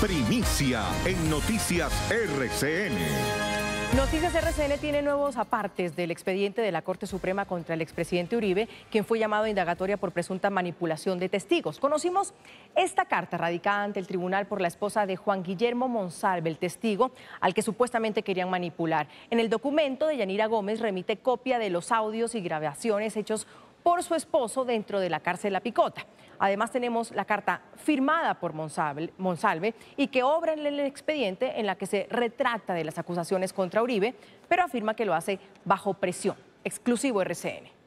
Primicia en Noticias RCN. Noticias RCN tiene nuevos apartes del expediente de la Corte Suprema contra el expresidente Uribe, quien fue llamado a indagatoria por presunta manipulación de testigos. Conocimos esta carta radicada ante el tribunal por la esposa de Juan Guillermo Monsalve, el testigo al que supuestamente querían manipular. En el documento de Yanira Gómez remite copia de los audios y grabaciones hechos por su esposo dentro de la cárcel La Picota. Además tenemos la carta firmada por Monsalve y que obra en el expediente en la que se retracta de las acusaciones contra Uribe, pero afirma que lo hace bajo presión. Exclusivo RCN.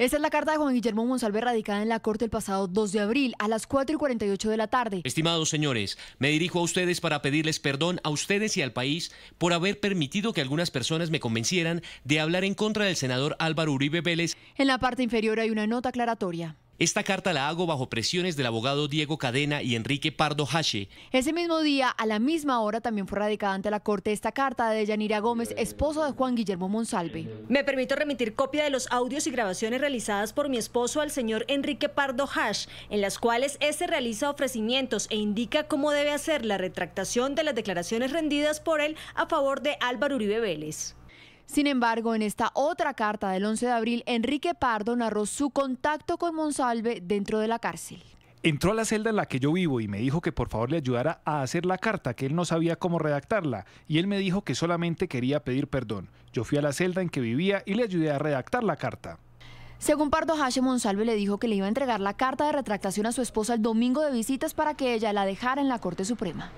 Esta es la carta de Juan Guillermo Monsalve radicada en la Corte el pasado 2 de abril a las 4 y 48 de la tarde. Estimados señores, me dirijo a ustedes para pedirles perdón a ustedes y al país por haber permitido que algunas personas me convencieran de hablar en contra del senador Álvaro Uribe Vélez. En la parte inferior hay una nota aclaratoria. Esta carta la hago bajo presiones del abogado Diego Cadena y Enrique Pardo Hache. Ese mismo día, a la misma hora, también fue radicada ante la Corte esta carta de Yanira Gómez, esposo de Juan Guillermo Monsalve. Me permito remitir copia de los audios y grabaciones realizadas por mi esposo al señor Enrique Pardo Hache, en las cuales este realiza ofrecimientos e indica cómo debe hacer la retractación de las declaraciones rendidas por él a favor de Álvaro Uribe Vélez. Sin embargo, en esta otra carta del 11 de abril, Enrique Pardo narró su contacto con Monsalve dentro de la cárcel. Entró a la celda en la que yo vivo y me dijo que por favor le ayudara a hacer la carta, que él no sabía cómo redactarla, y él me dijo que solamente quería pedir perdón. Yo fui a la celda en que vivía y le ayudé a redactar la carta. Según Pardo Hache, Monsalve le dijo que le iba a entregar la carta de retractación a su esposa el domingo de visitas para que ella la dejara en la Corte Suprema.